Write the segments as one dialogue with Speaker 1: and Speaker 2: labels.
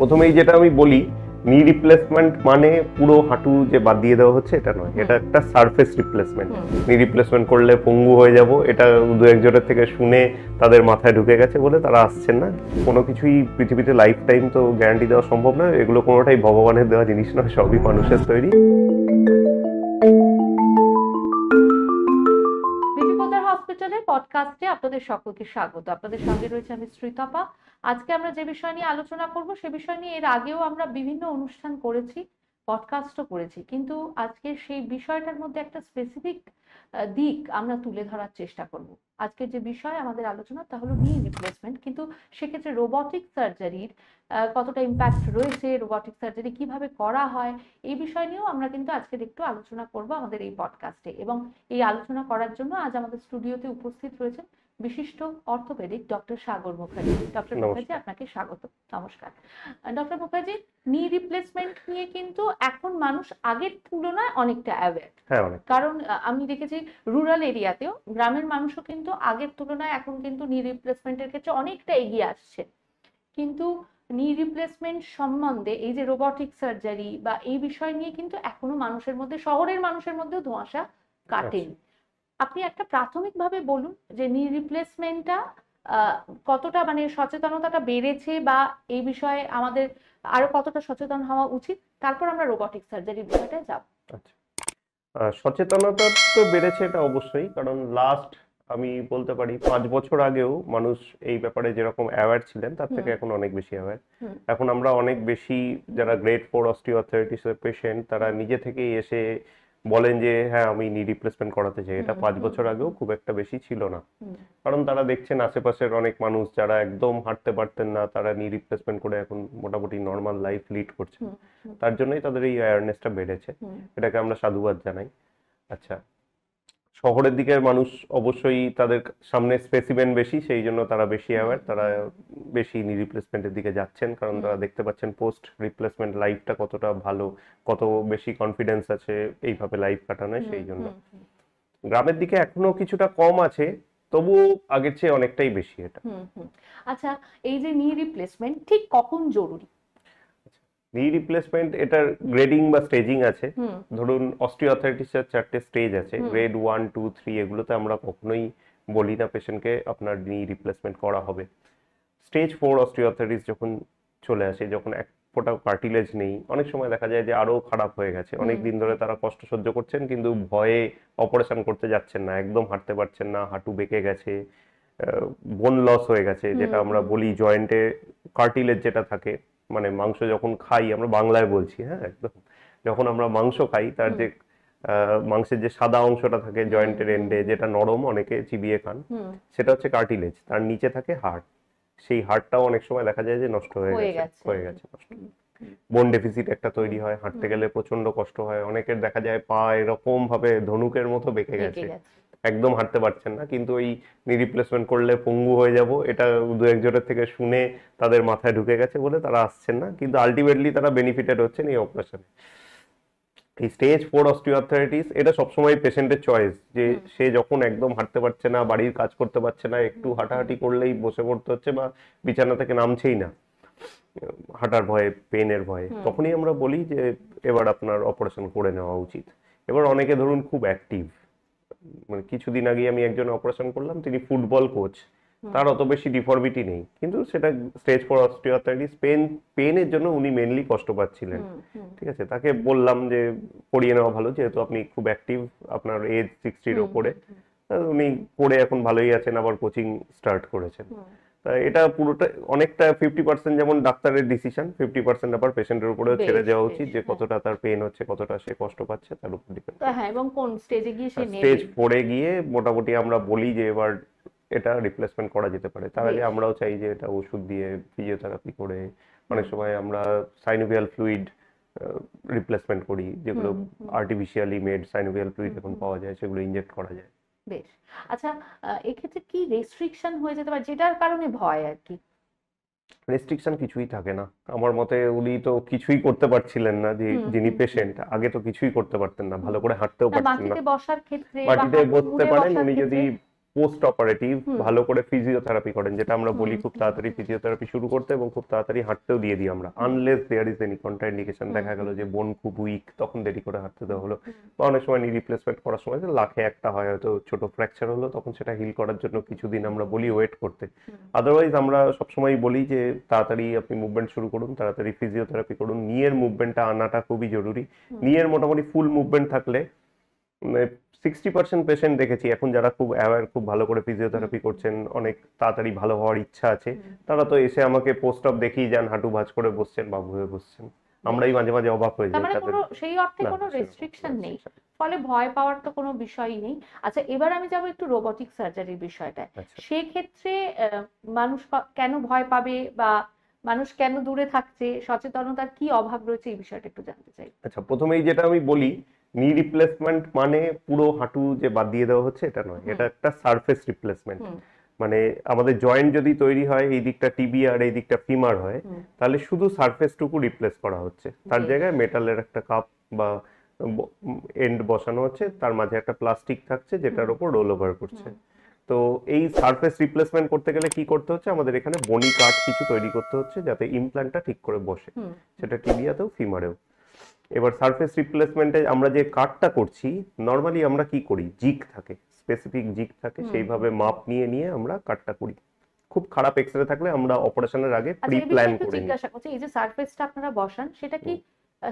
Speaker 1: প্রথমেই যেটা আমি বলি নি রিপ্লেসমেন্ট মানে পুরো হাঁটু যে বাদ দিয়ে দেওয়া হচ্ছে এটা নয় এটা একটা সারফেস রিপ্লেসমেন্ট নি রিপ্লেসমেন্ট করলে পঙ্গু হয়ে যাব এটা দু একজনের থেকে শুনে তাদের মাথায় ঢুকে গেছে বলে তারা আসছেন না কোনো কিছুই পৃথিবীতে লাইফ টাইম তো গ্যারান্টি দেওয়া সম্ভব নয় এগুলো কোনোটাই ভগবানের দেওয়া জিনিস নয় সবই মানুষের তৈরি
Speaker 2: পডকাস্টে আপনাদের সকলকে স্বাগত আপনাদের সঙ্গে রয়েছে আমি শ্রীতাপা আজকে আমরা যে বিষয় নিয়ে আলোচনা করব সে বিষয় নিয়ে এর আগেও আমরা বিভিন্ন অনুষ্ঠান করেছি পডকাস্টও করেছি কিন্তু আজকে সেই বিষয়টার মধ্যে একটা স্পেসিফিক দিক আমরা তুলে ধরার চেষ্টা করব আজকে যে বিষয় আমাদের আলোচনা তা হলো নি রিপ্লেসমেন্ট কিন্তু সেক্ষেত্রে রোবটিক সার্জারির কতটা ইম্প্যাক্ট রয়েছে রোবটিক সার্জারি কিভাবে করা হয় এই বিষয় নিয়েও আমরা কিন্তু আজকের একটু আলোচনা করব আমাদের এই পডকাস্টে এবং এই আলোচনা করার জন্য আজ আমাদের স্টুডিওতে উপস্থিত রয়েছে বিশিষ্ট orthopaedic doctor Sagar Mukherjee doctor Mukherjee আপনাকে স্বাগত নমস্কার ডক্টর মুখার্জি নি রিপ্লেসমেন্ট নিয়ে কিন্তু এখন মানুষ আগের তুলনায় অনেকটা অ্যাওয়্যার কারণ আমি দেখেছি রুরাল এরিয়াতেও গ্রামের মানুষও কিন্তু আগের তুলনায় এখন কিন্তু নি রিপ্লেসমেন্টের ক্ষেত্রে অনেকটা এগিয়ে আসছে কিন্তু নি রিপ্লেসমেন্ট সম্বন্ধে এই যে রোবটিক সার্জারি বা এই বিষয় নিয়ে কিন্তু এখনো মানুষের মধ্যে শহরের মানুষের মধ্যেও ধোঁয়াশা কাটেনি আপনি একটা প্রাথমিকভাবে বলুন যে নি রিপ্লেসমেন্টটা কতটা মানে সচেতনতাটা বেড়েছে বা এই বিষয়ে আমাদের আরো কতটা সচেতন হওয়া উচিত তারপর আমরা রোবটিক সার্জারি বিষয়টায় যাব আচ্ছা।
Speaker 1: সচেতনতা তো বেড়েছে এটা অবশ্যই কারণ লাস্ট আমি বলতে পারি পাঁচ বছর আগেও মানুষ এই ব্যাপারে যেরকম অ্যাওয়ার ছিলেন তার থেকে এখন অনেক বেশি অ্যাওয়ার এখন আমরা অনেক বেশি যারা গ্রেট ফোর অস্টিওথারাইটিসের পেশেন্ট তারা নিজে থেকেই এসে বলেন যে হ্যাঁ আমি নি রিপ্লেসমেন্ট করাতে চাই এটা পাঁচ বছর আগেও খুব একটা বেশি ছিল না কারণ তারা দেখছেন আশেপাশের অনেক মানুষ যারা একদম হাঁটতে পারতেন না তারা নি রিপ্লেসমেন্ট করে এখন মোটামুটি নর্মাল লাইফ লিড করছে তার জন্যই তাদের এই অ্যাওয়ারনেসটা বেড়েছে এটাকে আমরা সাধুবাদ জানাই আচ্ছা শহরের দিকের মানুষ অবশ্যই তাদের সামনে স্পেসিমেন বেশি সেই জন্য তারা বেশি অ্যাওয়ার তারা বেশি নি রিপ্লেসমেন্টের দিকে যাচ্ছেন কারণ তারা দেখতে পাচ্ছেন পোস্ট রিপ্লেসমেন্ট লাইফটা কতটা ভালো কত বেশি কনফিডেন্স আছে এইভাবে লাইফ কাটানো সেই জন্য গ্রামের দিকে এখনো কিছুটা কম আছে তবু আগের চেয়ে অনেকটাই বেশি এটা
Speaker 2: আচ্ছা এই যে নি রিপ্লেসমেন্ট ঠিক কখন জরুরি
Speaker 1: নি রিপ্লেসমেন্ট এটার গ্রেডিং বা স্টেজিং আছে ধরুন অস্টিওথাইটিসের চারটে স্টেজ আছে গ্রেড ওয়ান টু থ্রি এগুলোতে আমরা কখনোই বলি না পেশেন্টকে আপনার নি রিপ্লেসমেন্ট করা হবে স্টেজ ফোর অস্টিওথাইটিস যখন চলে আসে যখন এক ফোটাও কার্টিলেজ নেই অনেক সময় দেখা যায় যে আরো খারাপ হয়ে গেছে অনেক দিন ধরে তারা কষ্ট সহ্য করছেন কিন্তু ভয়ে অপারেশন করতে যাচ্ছেন না একদম হাঁটতে পারছেন না হাঁটু বেঁকে গেছে বোন লস হয়ে গেছে যেটা আমরা বলি জয়েন্টে কার্টিলেজ যেটা থাকে মানে মাংস যখন খাই আমরা বাংলায় বলছি হ্যাঁ একদম যখন আমরা মাংস খাই তার যে মাংসের যে সাদা অংশটা থাকে জয়েন্টের এন্ডে যেটা নরম অনেকে চিবিয়ে খান সেটা হচ্ছে কার্টিলেজ তার নিচে থাকে হাড় সেই হাড়টাও অনেক সময় দেখা যায় যে নষ্ট হয়ে গেছে হয়ে গেছে নষ্ট বোন ডেফিসিট একটা তৈরি হয় হাঁটতে গেলে প্রচন্ড কষ্ট হয় অনেকের দেখা যায় পা এরকম ভাবে ধনুকের মতো বেঁকে গেছে একদম হাঁটতে পারছেন না কিন্তু ওই নি রিপ্লেসমেন্ট করলে পঙ্গু হয়ে যাব এটা দু একজনের থেকে শুনে তাদের মাথায় ঢুকে গেছে বলে তারা আসছেন না কিন্তু আলটিমেটলি তারা বেনিফিটেড হচ্ছেন এই অপারেশনে এই স্টেজ ফোর অস্টিওআর্থারাইটিস এটা সবসময় পেশেন্টের চয়েস যে সে যখন একদম হাঁটতে পারছে না বাড়ির কাজ করতে পারছে না একটু হাঁটাহাঁটি করলেই বসে পড়তে হচ্ছে বা বিছানা থেকে নামছেই না হাঁটার ভয়ে পেনের ভয়ে তখনই আমরা বলি যে এবার আপনার অপারেশন করে নেওয়া উচিত এবার অনেকে ধরুন খুব অ্যাক্টিভ মানে কিছুদিন আগে আমি একজন অপারেশন করলাম তিনি ফুটবল কোচ তার অত বেশি ডিফর্মিটি নেই কিন্তু সেটা স্টেজ ফর অস্টিওথাইটিস পেন পেনের জন্য উনি মেনলি কষ্ট পাচ্ছিলেন ঠিক আছে তাকে বললাম যে পড়িয়ে নেওয়া ভালো যেহেতু আপনি খুব অ্যাক্টিভ আপনার এজ সিক্সটির ওপরে উনি পড়ে এখন ভালোই আছেন আবার কোচিং স্টার্ট করেছেন এটা পুরোটা অনেকটা ফিফটি পার্সেন্ট যেমন ডাক্তারের ডিসিশন ফিফটি পার্সেন্ট আবার পেশেন্টের উপরে ছেড়ে যাওয়া উচিত যে হ্যাঁ। কতটা তার পেন হচ্ছে কতটা সে কষ্ট পাচ্ছে তার উপর ডিপেন্ড
Speaker 2: হ্যাঁ এবং কোন স্টেজে গিয়ে সে স্টেজ
Speaker 1: পড়ে গিয়ে মোটামুটি আমরা বলি যে এবার এটা রিপ্লেসমেন্ট করা যেতে পারে তার আগে আমরাও চাই যে এটা ওষুধ দিয়ে ফিজিওথেরাপি করে অনেক সময় আমরা সাইনোভিয়াল ফ্লুইড রিপ্লেসমেন্ট করি যেগুলো আর্টিফিশিয়ালি মেড সাইনোভিয়াল ফ্লুইড এখন পাওয়া যায় সেগুলো ইনজেক্ট করা যায়
Speaker 2: বেশ আচ্ছা এক্ষেত্রে কি রেস্ট্রিকশন হয়ে যেতে পারে যেটার কারণে ভয় আর কি
Speaker 1: রেস্ট্রিকশন কিছুই থাকে না আমার মতে উনি তো কিছুই করতে পারছিলেন না যে যিনি পেশেন্ট আগে তো কিছুই করতে পারতেন না ভালো করে হাঁটতেও পারতেন না
Speaker 2: বসার ক্ষেত্রে মাটিতে বসতে পারেন উনি
Speaker 1: যদি পোস্ট অপারেটিভ ভালো করে ফিজিওথেরাপি করেন যেটা আমরা বলি খুব তাড়াতাড়ি ফিজিওথেরাপি শুরু করতে এবং খুব তাড়াতাড়ি হাঁটতেও দিয়ে দিই আমরা unless there is any contraindication দেখা গেল যে বোন খুব উইক তখন দেরি করে হাঁটতে দেওয়া হলো বা অনেক সময় নি রিপ্লেসমেন্ট করার সময় যে লাখে একটা হয় হয়তো ছোট ফ্র্যাকচার হলো তখন সেটা হিল করার জন্য কিছুদিন আমরা বলি ওয়েট করতে আদারওয়াইজ আমরা সবসময় বলি যে তাড়াতাড়ি আপনি মুভমেন্ট শুরু করুন তাড়াতাড়ি ফিজিওথেরাপি করুন নিয়ের মুভমেন্টটা আনাটা খুবই জরুরি নিয়ের মোটামুটি ফুল মুভমেন্ট থাকলে মানে সিক্সটি পার্সেন্ট পেশেন্ট দেখেছি এখন যারা খুব অ্যাওয়ার খুব ভালো করে ফিজিওথেরাপি করছেন অনেক তাড়াতাড়ি ভালো হওয়ার ইচ্ছা আছে তারা তো এসে আমাকে পোস্ট অফ দেখিয়ে যান হাঁটু ভাঁজ করে বসছেন বা ভুয়ে বসছেন আমরাই মাঝে মাঝে অবাক হয়ে যাই মানে তাদের সেই
Speaker 2: অর্থে কোনো রেস্ট্রিকশন নেই ফলে ভয় পাওয়ার তো কোনো বিষয়ই নেই আচ্ছা এবার আমি যাব একটু রোবটিক সার্জারির বিষয়টা সেক্ষেত্রে মানুষ কেন ভয় পাবে বা মানুষ কেন দূরে থাকছে সচেতনতার কি অভাব রয়েছে এই বিষয়টা একটু জানতে চাই
Speaker 1: আচ্ছা প্রথমেই যেটা আমি বলি নি রিপ্লেসমেন্ট মানে পুরো হাঁটু যে বাদ দিয়ে দেওয়া হচ্ছে এটা নয় এটা একটা সারফেস রিপ্লেসমেন্ট মানে আমাদের জয়েন্ট যদি তৈরি হয় এই দিকটা টিবি আর এই দিকটা ফিমার হয় তাহলে শুধু টুকু রিপ্লেস করা হচ্ছে তার জায়গায় মেটালের একটা কাপ বা এন্ড বসানো হচ্ছে তার মাঝে একটা প্লাস্টিক থাকছে যেটার ওপর রোল ওভার করছে তো এই সারফেস রিপ্লেসমেন্ট করতে গেলে কি করতে হচ্ছে আমাদের এখানে বনি কাঠ কিছু তৈরি করতে হচ্ছে যাতে ইমপ্ল্যান্টটা ঠিক করে বসে সেটা টিবিয়াতেও ফিমারেও এবার সারফেস রিপ্লেসমেন্টে আমরা যে কাটটা করছি নর্মালি আমরা কি করি জিক থাকে স্পেসিফিক জিক থাকে সেইভাবে মাপ নিয়ে নিয়ে আমরা কাটটা করি খুব খারাপ এক্সরে থাকলে আমরা অপারেশনের আগে প্রি প্ল্যান করি নিই জিজ্ঞাসা
Speaker 2: করছি এই যে সারফেসটা আপনারা বসান সেটা কি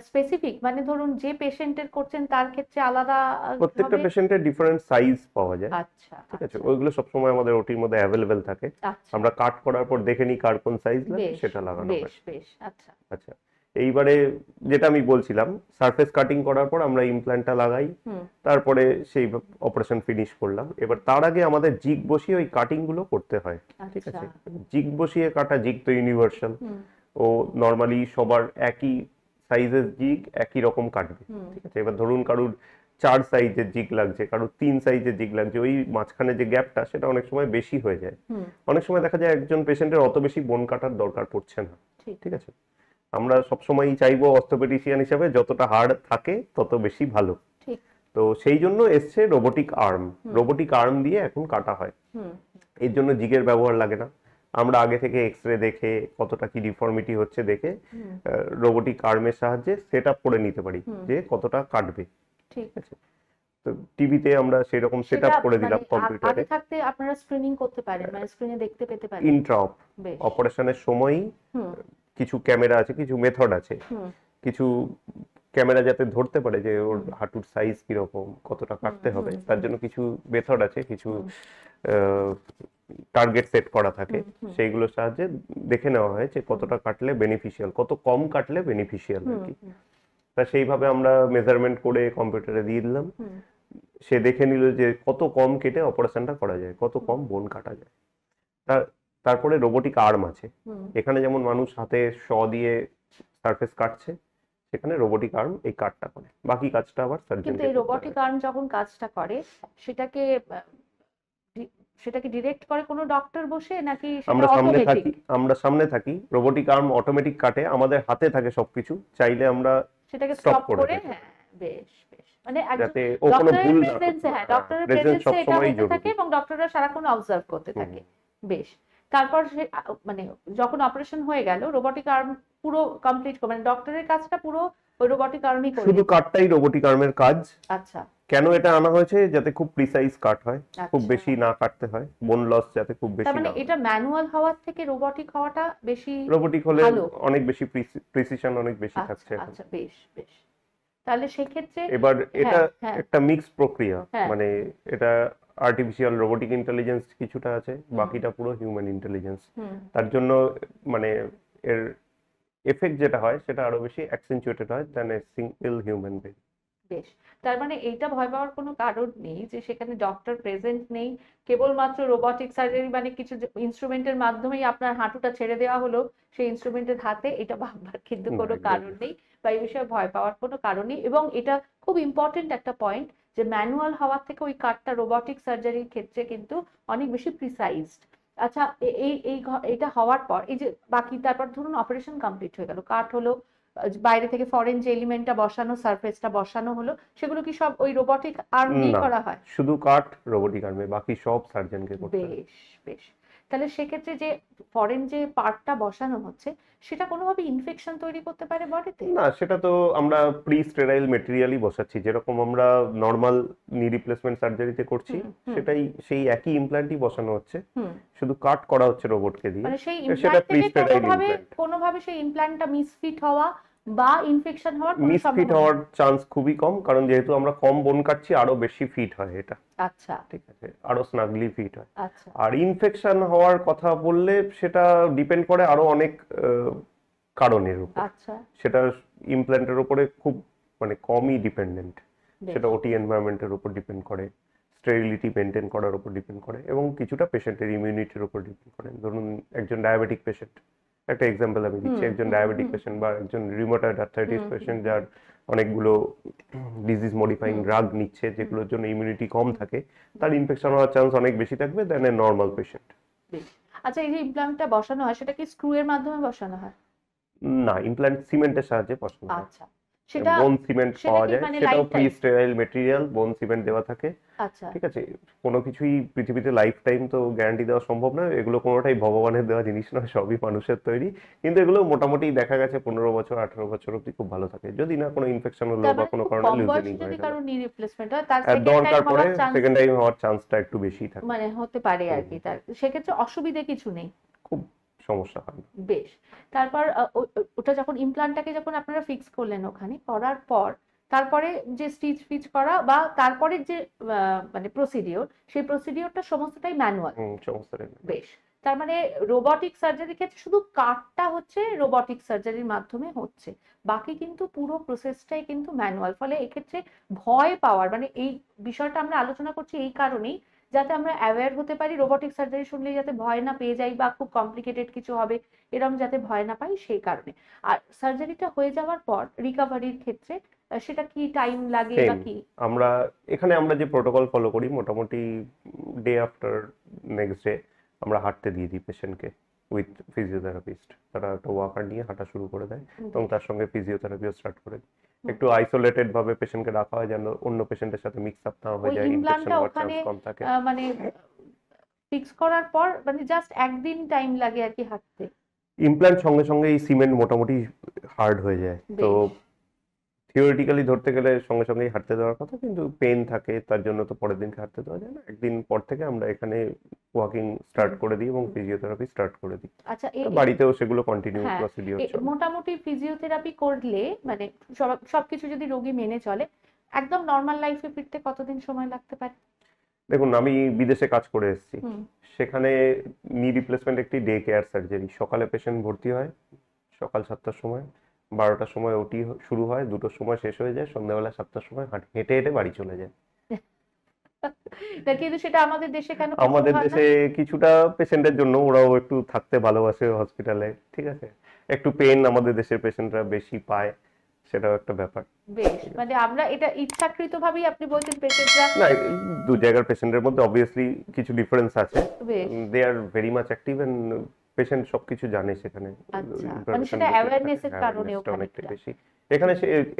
Speaker 2: স্পেসিফিক মানে ধরুন যে পেশেন্টের করছেন তার ক্ষেত্রে আলাদা প্রত্যেকটা পেশেন্টের
Speaker 1: डिफरेंट সাইজ পাওয়া যায় আচ্ছা ঠিক আছে আচ্ছা। ওইগুলো সব সময় আমাদের ওটির মধ্যে अवेलेबल থাকে আচ্ছা। আমরা কাট করার পর দেখে নিই কার কোন সাইজ লাগে সেটা লাগানো হয় বেশ
Speaker 2: বেশ আচ্ছা
Speaker 1: আচ্ছা এইবারে যেটা আমি বলছিলাম সারফেস কাটিং করার পর আমরা ইমপ্ল্যান্টটা লাগাই তারপরে সেই অপারেশন ফিনিশ করলাম এবার তার আগে আমাদের জিগ বসিয়ে ওই কাটিং গুলো করতে হয় ঠিক আছে জিগ আচ্ছা। বসিয়ে কাটা জিগ তো ইউনিভার্সাল ও নর্মালি সবার একই সাইজের জিগ একই রকম কাটবে ঠিক আছে এবার ধরুন কারুর চার সাইজের জিগ লাগছে কারুর তিন সাইজের জিগ লাগছে ওই মাঝখানে যে গ্যাপটা সেটা অনেক সময় বেশি হয়ে যায় অনেক সময় দেখা যায় একজন পেশেন্টের অত বেশি বোন কাটার দরকার পড়ছে না ঠিক আছে আমরা সবসময়ই চাইবো অর্থোপেডিশিয়ান হিসাবে যতটা হাড় থাকে তত বেশি ভালো তো সেই জন্য এসছে রোবোটিক আর্ম রোবোটিক আর্ম দিয়ে এখন কাটা হয় এর জন্য জিগের ব্যবহার লাগে না আমরা আগে থেকে এক্স রে দেখে কতটা কি ডিফর্মিটি হচ্ছে দেখে রোবোটিক আর্মের সাহায্যে সেট আপ করে নিতে পারি যে কতটা কাটবে ঠিক আছে তো টিভিতে আমরা সেরকম সেট আপ করে দিলাম মানে কম্পিউটারে আগে
Speaker 2: থাকতে আপনারা স্ক্রিনিং করতে পারেন মানে স্ক্রিনে দেখতে পেতে পারেন
Speaker 1: অপারেশনের সময়ই কিছু ক্যামেরা আছে কিছু মেথড আছে কিছু ক্যামেরা যাতে ধরতে পারে যে ওর হাঁটুর সাইজ কিরকম কতটা কাটতে হবে তার জন্য কিছু মেথড আছে কিছু টার্গেট সেট করা থাকে সেইগুলোর সাহায্যে দেখে নেওয়া হয় যে কতটা কাটলে বেনিফিশিয়াল কত কম কাটলে বেনিফিশিয়াল আর কি তা সেইভাবে আমরা মেজারমেন্ট করে কম্পিউটারে দিয়ে দিলাম সে দেখে নিল যে কত কম কেটে অপারেশনটা করা যায় কত কম বোন কাটা যায় তা তারপরে রোবোটিক আর্ম আছে এখানে যেমন মানুষ হাতে স দিয়ে সারফেস কাটছে সেখানে রোবোটিক আর্ম এই কাটটা করে বাকি কাজটা আবার সার্জন কিন্তু এই রোবোটিক
Speaker 2: আর্ম যখন কাজটা করে সেটাকে সেটাকে ডাইরেক্ট করে কোনো ডক্টর বসে নাকি আমরা সামনে থাকি
Speaker 1: আমরা সামনে থাকি রোবোটিক আর্ম অটোমেটিক কাটে আমাদের হাতে থাকে সবকিছু চাইলে আমরা
Speaker 2: সেটাকে স্টপ করে হ্যাঁ, বেশ বেশ মানে যাতে ও কোনো ডক্টরের হ্যাঁ, হ্যাঁ, প্রেজেন্সে এটা থাকে এবং ডক্টররা সারাক্ষণ অবজার্ভ করতে থাকে বেশ তারপর সে মানে যখন অপারেশন হয়ে গেল রোবটিক আর্ম পুরো কমপ্লিট মানে ডক্টরের কাজটা পুরো ওই রোবটিক আর্মই করে শুধু
Speaker 1: কাটটাই রোবটিক আর্মের কাজ আচ্ছা কেন এটা আনা হয়েছে যাতে খুব প্রিসাইজ কাট হয় খুব আচ্ছা। বেশি না কাটতে হয় বোন লস যাতে খুব বেশি মানে না
Speaker 2: এটা ম্যানুয়াল হওয়ার থেকে রোবটিক হওয়াটা বেশি রোবটিক হলে
Speaker 1: অনেক বেশি প্রিসিশন অনেক বেশি আচ্ছা, থাকছে আচ্ছা বেশ বেশ
Speaker 2: তাহলে সেক্ষেত্রে এবার হ্যাঁ, এটা হ্যাঁ। একটা
Speaker 1: মিক্স প্রক্রিয়া হ্যাঁ। মানে এটা আর্টিফিশিয়াল রোবোটিক ইন্টেলিজেন্স কিছুটা আছে বাকিটা পুরো হিউম্যান ইন্টেলিজেন্স তার জন্য মানে এর এফেক্ট যেটা হয় সেটা আরো বেশি অ্যাকসেন্টুয়েটেড হয় than a single human being
Speaker 2: বেশ তার মানে এইটা ভয় পাওয়ার কোনো কারণ নেই যে সেখানে ডক্টর প্রেজেন্ট নেই কেবলমাত্র রোবটিক সার্জারি মানে কিছু ইনস্ট্রুমেন্টের মাধ্যমেই আপনার হাঁটুটা ছেড়ে দেওয়া হলো সেই ইনস্ট্রুমেন্টের হাতে এটা ভাববার কিন্তু কোনো কারণ নেই বা এই বিষয়ে ভয় পাওয়ার কোনো কারণ নেই এবং এটা খুব ইম্পর্টেন্ট একটা পয়েন্ট যে ম্যানুয়াল হওয়ার থেকে ওই কাটটা রোবটিক সার্জারির ক্ষেত্রে কিন্তু অনেক বেশি প্রিসাইজড আচ্ছা এই এই এটা হওয়ার পর এই যে বাকি তারপর ধরুন অপারেশন কমপ্লিট হয়ে গেল কাট হলো বাইরে থেকে ফরেন যে এলিমেন্টটা বসানো সারফেসটা বসানো হলো সেগুলো কি সব ওই রোবটিক আর্ম দিয়ে করা হয়
Speaker 1: শুধু কাট রোবটিক আর্মে বাকি সব সার্জনকে করতে বেশ বেশ
Speaker 2: তাহলে সেক্ষেত্রে যে ফরেন যে পার্টটা বসানো হচ্ছে সেটা কোনোভাবে ইনফেকশন তৈরি করতে পারে বডিতে না
Speaker 1: সেটা তো আমরা প্রি স্টেরাইল মেটেরিয়ালই বসাচ্ছি যেরকম আমরা নর্মাল নি রিপ্লেসমেন্ট সার্জারিতে করছি সেটাই সেই একই ইমপ্ল্যান্টই বসানো হচ্ছে শুধু কাট করা হচ্ছে রোবটকে দিয়ে মানে সেই ইমপ্ল্যান্ট থেকে কোনোভাবে
Speaker 2: কোনোভাবে সেই ইমপ্ল্যান্টটা মিসফিট হওয়া বা ইনফেকশন হওয়ার মিসফিট হওয়ার
Speaker 1: চান্স খুবই কম কারণ যেহেতু আমরা কম বোন কাটছি আরো বেশি ফিট হয় এটা আচ্ছা ঠিক আছে আরো স্নাগলি ফিট হয় আচ্ছা আর ইনফেকশন হওয়ার কথা বললে সেটা ডিপেন্ড করে আরো অনেক কারণের উপর আচ্ছা সেটা ইমপ্ল্যান্টের উপরে খুব মানে কমই ডিপেন্ডেন্ট সেটা ওটি এনভায়রনমেন্টের উপর ডিপেন্ড করে স্টেরিলিটি মেনটেন করার উপর ডিপেন্ড করে এবং কিছুটা পেশেন্টের ইমিউনিটির উপর ডিপেন্ড করে ধরুন একজন ডায়াবেটিক পেশেন্ট একটা এক্সাম্পল আমি দিচ্ছি একজন ডায়াবেটিক পেশেন্ট বা একজন রিমোটার আর্থাইটিস পেশেন্ট যার অনেকগুলো ডিজিজ মডিফাইং ড্রাগ নিচ্ছে যেগুলোর জন্য ইমিউনিটি কম থাকে তার ইনফেকশন হওয়ার চান্স অনেক বেশি থাকবে দেন এ নর্মাল পেশেন্ট
Speaker 2: আচ্ছা এই যে ইমপ্ল্যান্টটা বসানো হয় সেটা কি স্ক্রু এর মাধ্যমে বসানো হয়
Speaker 1: না ইমপ্ল্যান্ট সিমেন্টের সাহায্যে বসানো হয়
Speaker 2: আচ্ছা সেটা বোন
Speaker 1: সিমেন্ট পাওয়া যায় মানে সেটাও pre sterile material bone cement দেওয়া থাকে আচ্ছা ঠিক আছে কোনো কিছুই পৃথিবীতে লাইফ টাইম তো গ্যারান্টি দেওয়া সম্ভব নয় এগুলো কোনোটাই ভগবানের দেওয়া জিনিস নয় সবই মানুষের তৈরি কিন্তু এগুলো মোটামুটি দেখা গেছে পনেরো বছর আঠারো বছর অব্দি খুব ভালো থাকে যদি না কোনো ইনফেকশন হলো বা মানে কোনো কারণে লুজিং হয়ে
Speaker 2: যায় দরকার পড়ে সেকেন্ড টাইম
Speaker 1: হওয়ার চান্সটা একটু বেশি থাকে
Speaker 2: মানে হতে পারে আর কি তার সেক্ষেত্রে অসুবিধে কিছু নেই খুব সমস্যা হয় বেশ তারপর ওটা যখন ইমপ্লান্টটাকে যখন আপনারা ফিক্স করলেন ওখানে করার পর তারপরে যে স্টিচ ফিচ করা বা তারপরে যে মানে প্রসিডিওর সেই প্রসিডিওরটা সমস্তটাই ম্যানুয়াল বেশ তার মানে রোবটিক সার্জারি ক্ষেত্রে শুধু কাটটা হচ্ছে রোবটিক সার্জারির মাধ্যমে হচ্ছে বাকি কিন্তু পুরো প্রসেসটাই কিন্তু ম্যানুয়াল ফলে এক্ষেত্রে ভয় পাওয়ার মানে এই বিষয়টা আমরা আলোচনা করছি এই কারণেই যাতে আমরা অ্যাওয়্যার হতে পারি রোবটিক সার্জারি শুনলে যাতে ভয় না পেয়ে যাই বা খুব কমপ্লিকেটেড কিছু হবে এরম যাতে ভয় না পাই সেই কারণে আর সার্জারিটা হয়ে যাওয়ার পর রিকাভারির ক্ষেত্রে সেটা কি টাইম লাগে বা কি
Speaker 1: আমরা এখানে আমরা যে প্রোটোকল ফলো করি মোটামুটি ডে আফটার নেক্সট ডে আমরা হাঁটতে দিয়ে দিই পেশেন্টকে উইথ ফিজিওথেরাপিস্ট তারা একটা ওয়াকার নিয়ে হাঁটা শুরু করে দেয় এবং তার সঙ্গে ফিজিওথেরাপিও স্টার্ট করে দেয় একটু আইসোলেটেড ভাবে পেশেন্টকে রাখা হয় যেন অন্য পেশেন্টের সাথে মিক্স আপ না হয়ে যায় ইনফেকশন হওয়ার কম থাকে
Speaker 2: মানে ফিক্স করার পর মানে জাস্ট একদিন টাইম লাগে আর কি হাঁটতে
Speaker 1: ইমপ্ল্যান্ট সঙ্গে সঙ্গে এই সিমেন্ট মোটামুটি হার্ড হয়ে যায় তো থিওরিটিক্যালি ধরতে গেলে সঙ্গে সঙ্গেই হাঁটতে দেওয়ার কথা কিন্তু পেন থাকে তার জন্য তো পরের দিনকে হাঁটতে দেওয়া যায় না একদিন পর থেকে আমরা এখানে ওয়াকিং স্টার্ট করে দিই এবং ফিজিওথেরাপি স্টার্ট করে দিই
Speaker 2: আচ্ছা বাড়িতেও
Speaker 1: সেগুলো কন্টিনিউ হ্যাঁ, প্রসিডিওর চলে
Speaker 2: মোটামুটি ফিজিওথেরাপি করলে মানে সবকিছু যদি রোগী মেনে চলে একদম নর্মাল লাইফে ফিরতে কতদিন সময় লাগতে পারে
Speaker 1: দেখুন আমি বিদেশে কাজ করে এসেছি সেখানে নি রিপ্লেসমেন্ট একটি ডে কেয়ার সার্জারি সকালে পেশেন্ট ভর্তি হয় সকাল সাতটার সময় বারোটার সময় ওটি শুরু হয় দুটোর সময় শেষ হয়ে যায় সন্ধ্যাবেলা সাতটার সময় হেঁটে হেঁটে বাড়ি চলে যায়
Speaker 2: কিন্তু সেটা আমাদের দেশে কেন আমাদের দেশে
Speaker 1: কিছুটা পেশেন্টের জন্য ওরাও একটু থাকতে ভালোবাসে হসপিটালে ঠিক আছে একটু পেন আমাদের দেশের পেশেন্টরা বেশি পায় সেটাও একটা ব্যাপার
Speaker 2: বেশ মানে আমরা এটা ইচ্ছাকৃতভাবেই আপনি বলছেন পেশেন্টরা না দু
Speaker 1: জায়গার পেশেন্টের মধ্যে অবভিয়াসলি কিছু ডিফারেন্স আছে they are very much active and patient সবকিছু জানে সেখানে আচ্ছা, মানে সেটা অ্যাওয়ারনেসের কারণে অনেকটা বেশি এখানে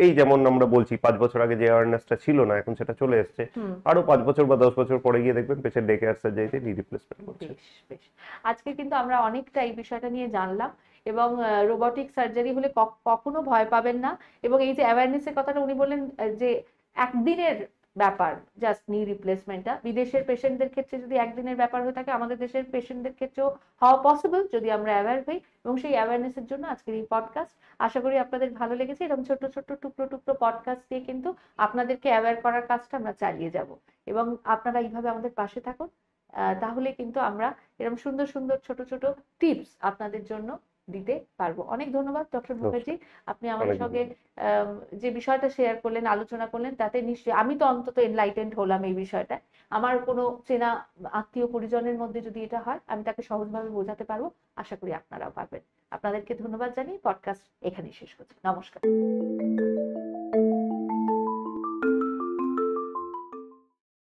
Speaker 1: এই যেমন আমরা বলছি পাঁচ বছর আগে যে অ্যাওয়ারনেসটা ছিল না এখন সেটা চলে এসছে আরো পাঁচ বছর বা দশ বছর পরে গিয়ে দেখবেন পেশেন্ট ডেকে কেয়ার সার্জারিতে নি রিপ্লেসমেন্ট করছে
Speaker 2: আজকে কিন্তু আমরা অনেকটা এই বিষয়টা নিয়ে জানলাম এবং রোবটিক সার্জারি হলে কখনো ভয় পাবেন না এবং এই যে এর কথাটা উনি বললেন যে একদিনের ব্যাপার জাস্ট নি রিপ্লেসমেন্টটা বিদেশের পেশেন্টদের ক্ষেত্রে যদি একদিনের ব্যাপার হয়ে থাকে আমাদের দেশের পেশেন্টদের ক্ষেত্রেও হওয়া পসিবল যদি আমরা অ্যাওয়ার হই এবং সেই অ্যাওয়ারনেসের জন্য আজকের এই পডকাস্ট আশা করি আপনাদের ভালো লেগেছে এরকম ছোট ছোট টুকরো টুকরো পডকাস্ট দিয়ে কিন্তু আপনাদেরকে অ্যাওয়ার করার কাজটা আমরা চালিয়ে যাব এবং আপনারা এইভাবে আমাদের পাশে থাকুন তাহলে কিন্তু আমরা এরকম সুন্দর সুন্দর ছোট ছোট টিপস আপনাদের জন্য দিতে পারবো অনেক ধন্যবাদ ডক্টর মুখার্জি আপনি আমার সঙ্গে যে বিষয়টা শেয়ার করলেন আলোচনা করলেন তাতে নিশ্চয়ই আমি তো অন্তত এনলাইটেন্ড হলাম এই বিষয়টা আমার কোনো চেনা আত্মীয় পরিজনের মধ্যে যদি এটা হয় আমি তাকে সহজভাবে বোঝাতে পারবো আশা করি আপনারাও পারবেন আপনাদেরকে ধন্যবাদ জানিয়ে পডকাস্ট এখানেই শেষ করছি নমস্কার